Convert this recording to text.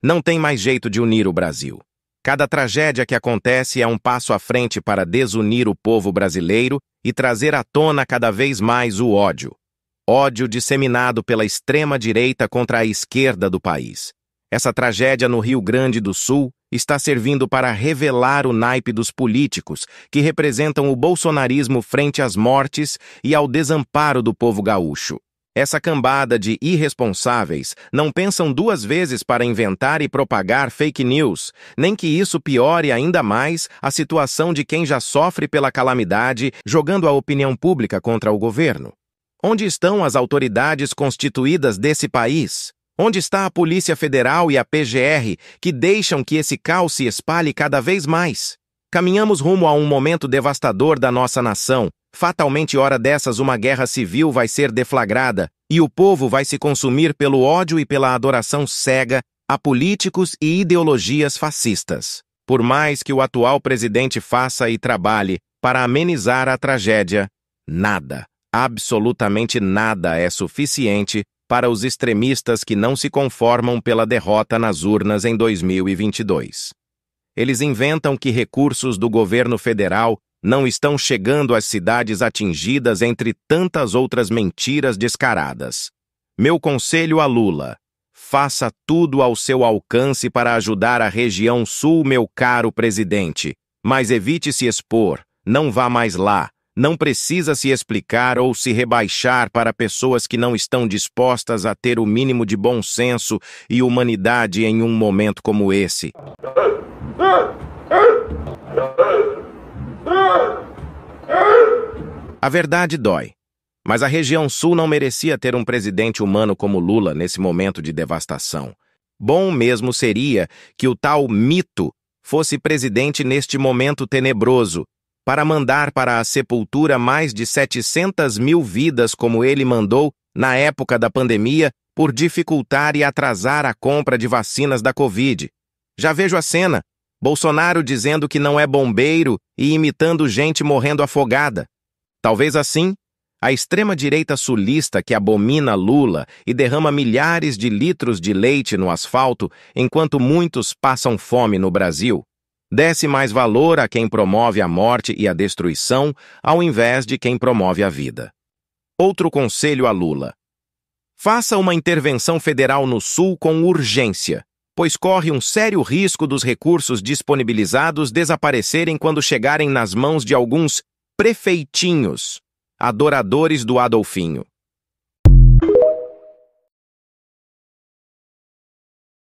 Não tem mais jeito de unir o Brasil. Cada tragédia que acontece é um passo à frente para desunir o povo brasileiro e trazer à tona cada vez mais o ódio. Ódio disseminado pela extrema-direita contra a esquerda do país. Essa tragédia no Rio Grande do Sul está servindo para revelar o naipe dos políticos que representam o bolsonarismo frente às mortes e ao desamparo do povo gaúcho. Essa cambada de irresponsáveis não pensam duas vezes para inventar e propagar fake news, nem que isso piore ainda mais a situação de quem já sofre pela calamidade, jogando a opinião pública contra o governo. Onde estão as autoridades constituídas desse país? Onde está a Polícia Federal e a PGR, que deixam que esse caos se espalhe cada vez mais? Caminhamos rumo a um momento devastador da nossa nação, fatalmente hora dessas uma guerra civil vai ser deflagrada e o povo vai se consumir pelo ódio e pela adoração cega a políticos e ideologias fascistas. Por mais que o atual presidente faça e trabalhe para amenizar a tragédia, nada, absolutamente nada é suficiente para os extremistas que não se conformam pela derrota nas urnas em 2022. Eles inventam que recursos do governo federal não estão chegando às cidades atingidas entre tantas outras mentiras descaradas. Meu conselho a Lula: faça tudo ao seu alcance para ajudar a região sul, meu caro presidente, mas evite se expor, não vá mais lá. Não precisa se explicar ou se rebaixar para pessoas que não estão dispostas a ter o mínimo de bom senso e humanidade em um momento como esse. A verdade dói. Mas a região sul não merecia ter um presidente humano como Lula nesse momento de devastação. Bom mesmo seria que o tal mito fosse presidente neste momento tenebroso, para mandar para a sepultura mais de 700 mil vidas como ele mandou na época da pandemia por dificultar e atrasar a compra de vacinas da Covid. Já vejo a cena, Bolsonaro dizendo que não é bombeiro e imitando gente morrendo afogada. Talvez assim, a extrema-direita sulista que abomina Lula e derrama milhares de litros de leite no asfalto enquanto muitos passam fome no Brasil, desce mais valor a quem promove a morte e a destruição ao invés de quem promove a vida. Outro conselho a Lula. Faça uma intervenção federal no Sul com urgência, pois corre um sério risco dos recursos disponibilizados desaparecerem quando chegarem nas mãos de alguns prefeitinhos, adoradores do Adolfinho.